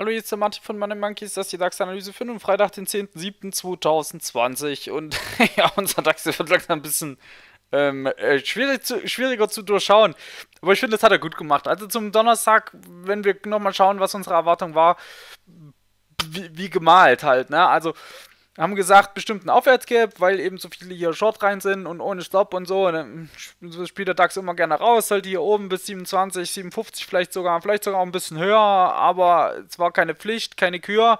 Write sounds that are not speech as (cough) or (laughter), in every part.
Hallo, jetzt der Mathe von Money Monkeys, das ist die DAX-Analyse für den Freitag, den 10.07.2020. Und (laughs) ja, unser DAX wird langsam ein bisschen ähm, äh, schwierig zu, schwieriger zu durchschauen. Aber ich finde, das hat er gut gemacht. Also zum Donnerstag, wenn wir nochmal schauen, was unsere Erwartung war, wie, wie gemalt halt. Ne? Also haben gesagt, bestimmt ein Aufwärtscap, weil eben so viele hier Short rein sind und ohne Stop und so. Und dann spielt der DAX immer gerne raus, sollte halt hier oben bis 27, 57 vielleicht sogar, vielleicht sogar auch ein bisschen höher, aber es war keine Pflicht, keine Kür.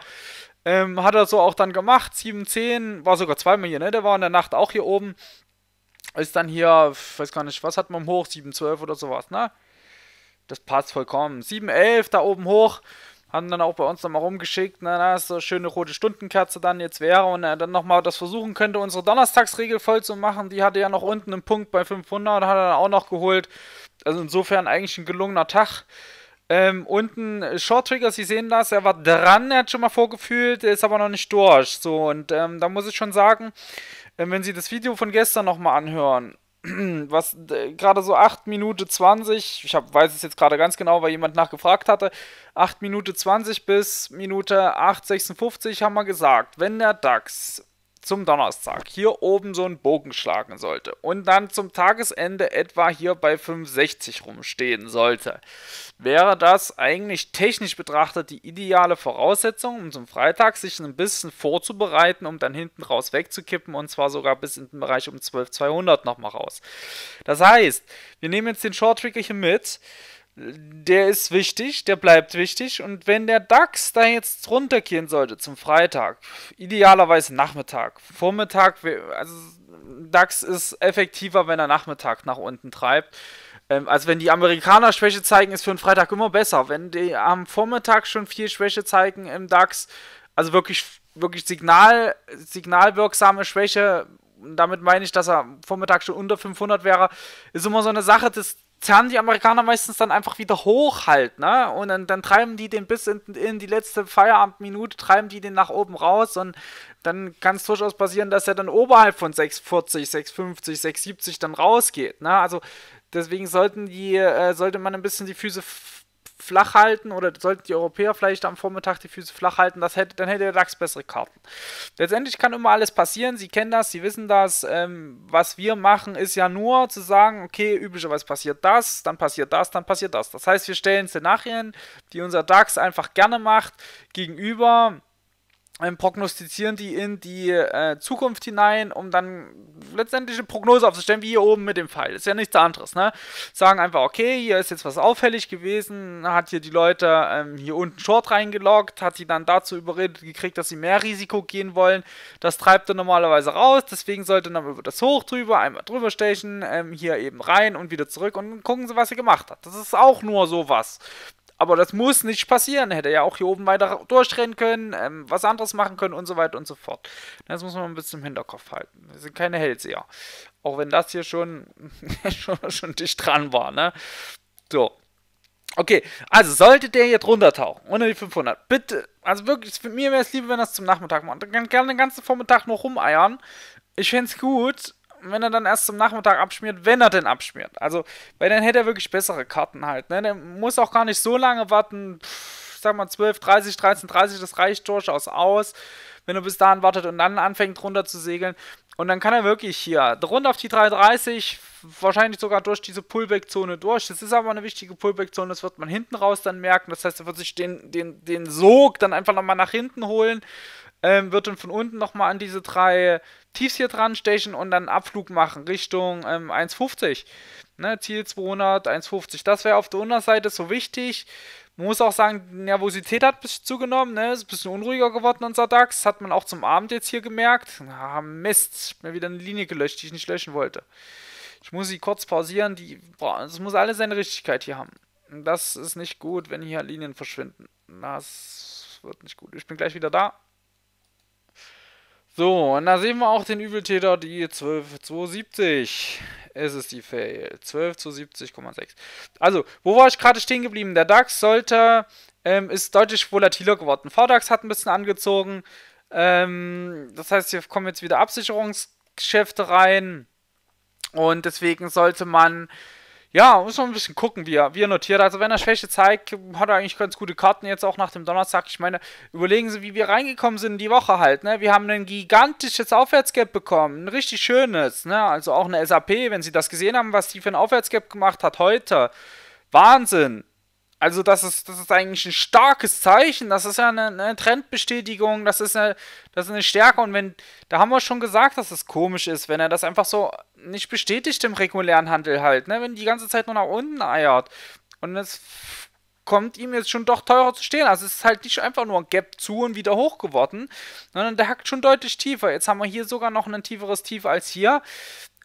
Ähm, hat er so auch dann gemacht, 710, war sogar zweimal hier, ne? Der war in der Nacht auch hier oben. Ist dann hier, weiß gar nicht, was hat man hoch, 712 oder sowas, ne? Das passt vollkommen. 711 da oben hoch haben dann auch bei uns nochmal rumgeschickt, na, na, ist eine schöne rote Stundenkerze dann jetzt wäre und er äh, dann nochmal das versuchen könnte, unsere Donnerstagsregel voll zu machen. Die hatte ja noch unten einen Punkt bei 500 und hat er dann auch noch geholt. Also insofern eigentlich ein gelungener Tag. Ähm, unten äh, Short Trigger, Sie sehen das, er war dran, er hat schon mal vorgefühlt, ist aber noch nicht durch. So, und ähm, da muss ich schon sagen, ähm, wenn Sie das Video von gestern nochmal anhören, (clears throat) was äh, gerade so 8 Minuten 20, ich hab, weiß es jetzt gerade ganz genau, weil jemand nachgefragt hatte, 8 Minuten 20 bis Minute 8,56 haben wir gesagt, wenn der DAX zum Donnerstag hier oben so einen Bogen schlagen sollte und dann zum Tagesende etwa hier bei 65 rumstehen sollte, wäre das eigentlich technisch betrachtet die ideale Voraussetzung, um zum Freitag sich ein bisschen vorzubereiten, um dann hinten raus wegzukippen und zwar sogar bis in den Bereich um 12.200 nochmal raus. Das heißt, wir nehmen jetzt den Short Trigger hier mit, der ist wichtig, der bleibt wichtig. Und wenn der DAX da jetzt runtergehen sollte zum Freitag, idealerweise Nachmittag, Vormittag, also DAX ist effektiver, wenn er Nachmittag nach unten treibt. also wenn die Amerikaner Schwäche zeigen, ist für einen Freitag immer besser. Wenn die am Vormittag schon viel Schwäche zeigen im DAX, also wirklich, wirklich Signal, signalwirksame Schwäche, damit meine ich, dass er Vormittag schon unter 500 wäre, ist immer so eine Sache des zerren die Amerikaner meistens dann einfach wieder hoch halt, ne? Und dann, dann treiben die den bis in, in, die letzte Feierabendminute, treiben die den nach oben raus und dann kann es durchaus passieren, dass er dann oberhalb von 640, 650, 670 dann rausgeht, ne? Also deswegen sollten die, äh, sollte man ein bisschen die Füße flach halten oder sollten die Europäer vielleicht am Vormittag die Füße flach halten, das hätte, dann hätte der DAX bessere Karten. Letztendlich kann immer alles passieren, Sie kennen das, Sie wissen das. Ähm, was wir machen, ist ja nur zu sagen, okay, üblicherweise passiert das, dann passiert das, dann passiert das. Das heißt, wir stellen Szenarien, die unser DAX einfach gerne macht, gegenüber ähm, prognostizieren die in die äh, Zukunft hinein, um dann letztendlich eine Prognose aufzustellen, wie hier oben mit dem Pfeil. Ist ja nichts anderes, ne? Sagen einfach, okay, hier ist jetzt was auffällig gewesen, hat hier die Leute ähm, hier unten Short reingeloggt, hat sie dann dazu überredet gekriegt, dass sie mehr Risiko gehen wollen. Das treibt er normalerweise raus, deswegen sollte dann über das Hoch drüber, einmal drüber stechen, ähm, hier eben rein und wieder zurück und gucken sie, was sie gemacht hat. Das ist auch nur sowas. Aber das muss nicht passieren. Hätte ja auch hier oben weiter durchrennen können, ähm, was anderes machen können und so weiter und so fort. Das muss man ein bisschen im Hinterkopf halten. Wir sind keine Hellseher. Auch wenn das hier schon, (laughs) schon, schon dicht dran war, ne? So. Okay, also sollte der hier drunter tauchen, unter die 500, bitte, also wirklich, für mir wäre es lieber, wenn das zum Nachmittag macht. Dann kann, kann den ganzen Vormittag noch rumeiern. Ich fände es gut, wenn er dann erst zum Nachmittag abschmiert, wenn er denn abschmiert. Also, weil dann hätte er wirklich bessere Karten halt. Ne? Der muss auch gar nicht so lange warten. Pff, sag mal 12, 30, 13, 30, das reicht durchaus aus. Wenn er bis dahin wartet und dann anfängt runter zu segeln. Und dann kann er wirklich hier rund auf die 330, wahrscheinlich sogar durch diese Pullback-Zone durch. Das ist aber eine wichtige Pullback-Zone, das wird man hinten raus dann merken. Das heißt, er wird sich den, den, den Sog dann einfach nochmal nach hinten holen ähm, wird dann von unten nochmal an diese drei Tiefs hier dran stechen und dann Abflug machen Richtung ähm, 1,50. Ne, Ziel 200, 1,50. Das wäre auf der Unterseite so wichtig. Man muss auch sagen, die Nervosität hat ein bisschen zugenommen, ne? ist ein bisschen unruhiger geworden unser DAX. Hat man auch zum Abend jetzt hier gemerkt. Ah, Mist, ich habe mir wieder eine Linie gelöscht, die ich nicht löschen wollte. Ich muss sie kurz pausieren, die, boah, das muss alles seine Richtigkeit hier haben. Das ist nicht gut, wenn hier Linien verschwinden. Das wird nicht gut. Ich bin gleich wieder da. So, und da sehen wir auch den Übeltäter, die 12 zu 70. Es ist die Fail. 12 zu 70,6. Also, wo war ich gerade stehen geblieben? Der DAX sollte, ähm, ist deutlich volatiler geworden. VDAX hat ein bisschen angezogen. Ähm, das heißt, hier kommen jetzt wieder Absicherungsgeschäfte rein. Und deswegen sollte man ja, muss man ein bisschen gucken, wie er, wie er notiert. Also wenn er Schwäche zeigt, hat er eigentlich ganz gute Karten jetzt auch nach dem Donnerstag. Ich meine, überlegen Sie, wie wir reingekommen sind in die Woche halt. Ne? Wir haben ein gigantisches Aufwärtsgap bekommen, ein richtig schönes. Ne? Also auch eine SAP, wenn Sie das gesehen haben, was die für ein Aufwärtsgap gemacht hat heute. Wahnsinn. Also das ist, das ist eigentlich ein starkes Zeichen. Das ist ja eine, eine, Trendbestätigung. Das ist eine, das ist eine Stärke. Und wenn, da haben wir schon gesagt, dass es komisch ist, wenn er das einfach so nicht bestätigt im regulären Handel halt, ne? Wenn die ganze Zeit nur nach unten eiert. Und es kommt ihm jetzt schon doch teurer zu stehen. Also es ist halt nicht einfach nur ein Gap zu und wieder hoch geworden, sondern der hackt schon deutlich tiefer. Jetzt haben wir hier sogar noch ein tieferes Tief als hier.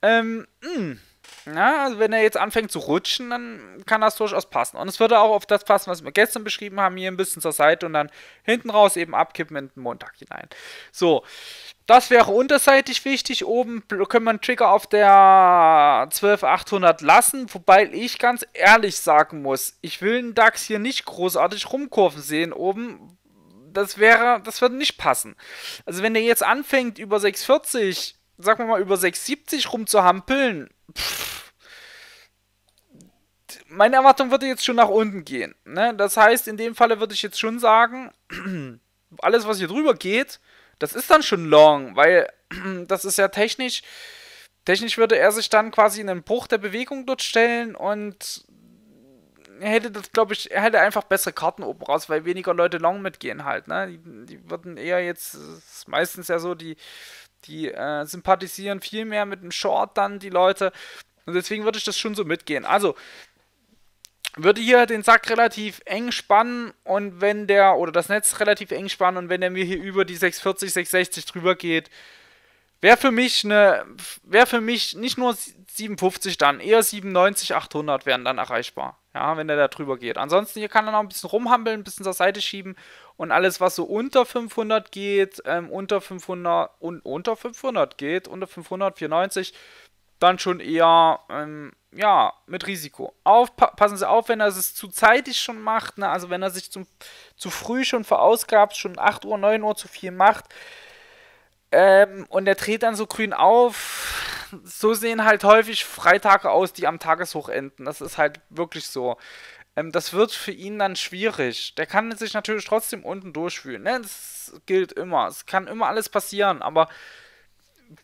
Ähm, mh. Hm. Ja, also wenn er jetzt anfängt zu rutschen, dann kann das durchaus passen. Und es würde auch auf das passen, was wir gestern beschrieben haben, hier ein bisschen zur Seite und dann hinten raus eben abkippen in den Montag hinein. So, das wäre unterseitig wichtig. Oben können wir einen Trigger auf der 12800 lassen, wobei ich ganz ehrlich sagen muss, ich will einen DAX hier nicht großartig rumkurven sehen oben. Das wäre, das würde nicht passen. Also wenn der jetzt anfängt über 640, sagen wir mal über 670 rumzuhampeln, pff, meine Erwartung würde jetzt schon nach unten gehen. Ne? Das heißt, in dem Falle würde ich jetzt schon sagen, (clears throat) alles was hier drüber geht, das ist dann schon long, weil (clears throat) das ist ja technisch. Technisch würde er sich dann quasi in einen Bruch der Bewegung dort stellen und er hätte das, glaube ich, er hätte einfach bessere Karten oben raus, weil weniger Leute long mitgehen halt, ne? Die, die würden eher jetzt, ist meistens ja so, die, die äh, sympathisieren viel mehr mit dem Short dann, die Leute. Und deswegen würde ich das schon so mitgehen. Also, würde hier den Sack relativ eng spannen und wenn der, oder das Netz relativ eng spannen und wenn der mir hier über die 640, 660 drüber geht, wäre für mich eine, wäre für mich nicht nur 750 dann, eher 790, 800 wären dann erreichbar, ja, wenn der da drüber geht. Ansonsten hier kann er noch ein bisschen rumhampeln, ein bisschen zur Seite schieben und alles, was so unter 500 geht, ähm, unter 500, und unter 500 geht, unter 500, 490, dann schon eher, ähm, ja, mit Risiko. Aufpassen Sie auf, wenn er es zu zeitig schon macht, ne? also wenn er sich zum, zu früh schon verausgabt, schon 8 Uhr, 9 Uhr zu viel macht ähm, und er dreht dann so grün auf, so sehen halt häufig Freitage aus, die am Tageshoch enden. Das ist halt wirklich so. Ähm, das wird für ihn dann schwierig. Der kann sich natürlich trotzdem unten durchfühlen. Ne? Das gilt immer. Es kann immer alles passieren, aber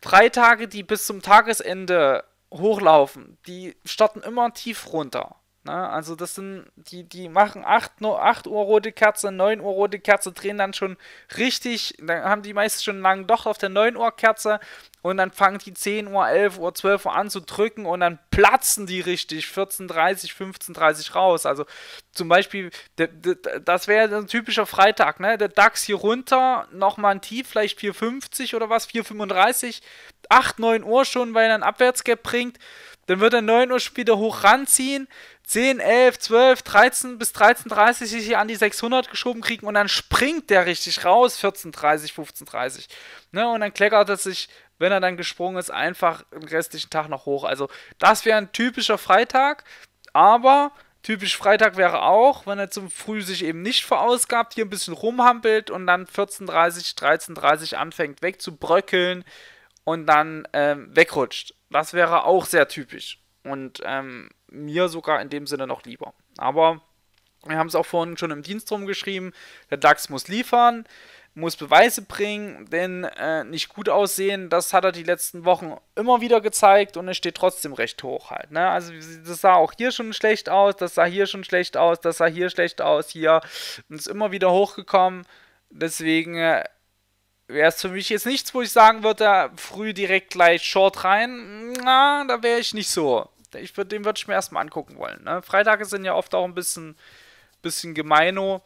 drei Tage, die bis zum Tagesende hochlaufen, die starten immer tief runter. Na, ne? also das sind, die, die machen 8, 8 Uhr rote Kerze, 9 Uhr rote Kerze, drehen dann schon richtig, dann haben die meist schon lang doch auf der 9 Uhr Kerze und dann fangen die 10 Uhr, 11 Uhr, 12 Uhr an zu drücken und dann platzen die richtig 14.30, 15.30 raus. Also zum Beispiel, das wäre ein typischer Freitag, ne? Der DAX hier runter, nochmal ein Tief, vielleicht 4,50 oder was, 4,35, 8, 9 Uhr schon, weil er einen Abwärtsgap bringt. Dann wird er 9 Uhr wieder hoch ranziehen 10, 11, 12, 13 bis 13.30 sich hier an die 600 geschoben kriegen und dann springt der richtig raus, 14.30, 15.30. Ne? Und dann kleckert er sich, wenn er dann gesprungen ist, einfach den restlichen Tag noch hoch. Also das wäre ein typischer Freitag, aber typisch Freitag wäre auch, wenn er zum Früh sich eben nicht verausgabt, hier ein bisschen rumhampelt und dann 14.30, 13.30 anfängt wegzubröckeln und dann ähm, wegrutscht. Das wäre auch sehr typisch. Und ähm, mir sogar in dem Sinne noch lieber. Aber wir haben es auch vorhin schon im Dienst rumgeschrieben, der DAX muss liefern, muss Beweise bringen, denn äh, nicht gut aussehen, das hat er die letzten Wochen immer wieder gezeigt und es steht trotzdem recht hoch halt. Ne? Also das sah auch hier schon schlecht aus, das sah hier schon schlecht aus, das sah hier schlecht aus, hier und ist immer wieder hochgekommen. Deswegen äh, wäre es für mich jetzt nichts, wo ich sagen würde, früh direkt gleich Short rein. Na, da wäre ich nicht so. Ich würd, den würde ich mir erstmal angucken wollen. Ne? Freitage sind ja oft auch ein bisschen, bisschen gemeino.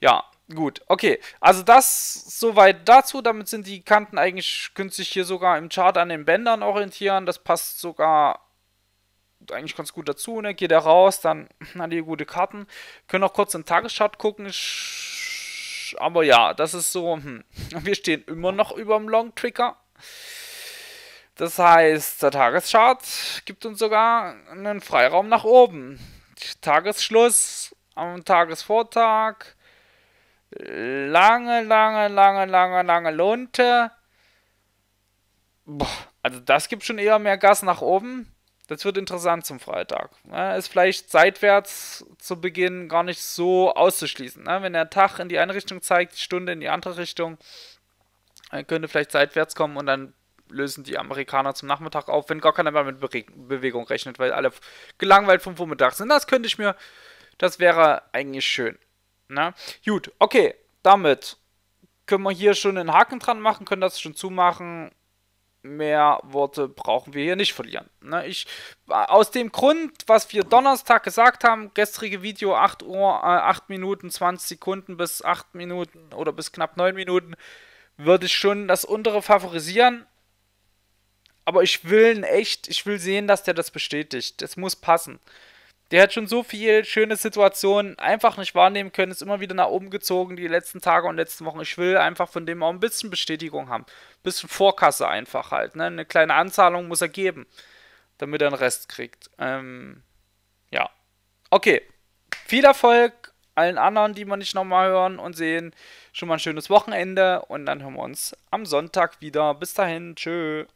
Ja, gut. Okay, also das soweit dazu. Damit sind die Kanten eigentlich sich hier sogar im Chart an den Bändern orientieren. Das passt sogar eigentlich ganz gut dazu. Ne? Geht er raus, dann hat ihr gute Karten. Können auch kurz in den Tageschart gucken. Ich aber ja, das ist so. Hm. (laughs) Wir stehen immer noch über dem Long Trigger. Das heißt, der Tageschart gibt uns sogar einen Freiraum nach oben. Tagesschluss am Tagesvortag. Lange, lange, lange, lange, lange Lunte. Boah, also das gibt schon eher mehr Gas nach oben. Das wird interessant zum Freitag. ist vielleicht seitwärts zu Beginn gar nicht so auszuschließen. Ne? Wenn der Tag in die eine Richtung zeigt, die Stunde in die andere Richtung, dann äh, könnte vielleicht seitwärts kommen und dann lösen die Amerikaner zum Nachmittag auf, wenn gar keiner mehr mit Bewegung rechnet, weil alle gelangweilt vom Vormittag sind. Das könnte ich mir, das wäre eigentlich schön. Ne? Gut, okay, damit können wir hier schon einen Haken dran machen, können das schon zumachen mehr Worte brauchen wir hier nicht verlieren. Ne, ich, aus dem Grund, was wir Donnerstag gesagt haben, gestrige Video 8 Uhr, äh, 8 Minuten, 20 Sekunden bis 8 Minuten oder bis knapp 9 Minuten, würde ich schon das untere favorisieren. Aber ich will echt, ich will sehen, dass der das bestätigt. Das muss passen der hat schon so viel schöne Situationen einfach nicht wahrnehmen können, ist immer wieder nach oben gezogen die letzten Tage und letzten Wochen. Ich will einfach von dem auch ein bisschen Bestätigung haben. Ein bisschen Vorkasse einfach halt. Ne? Eine kleine Anzahlung muss er geben, damit er einen Rest kriegt. Ähm, ja. Okay. Viel Erfolg allen anderen, die wir nicht nochmal hören und sehen. Schon mal ein schönes Wochenende und dann hören wir uns am Sonntag wieder. Bis dahin, tschö.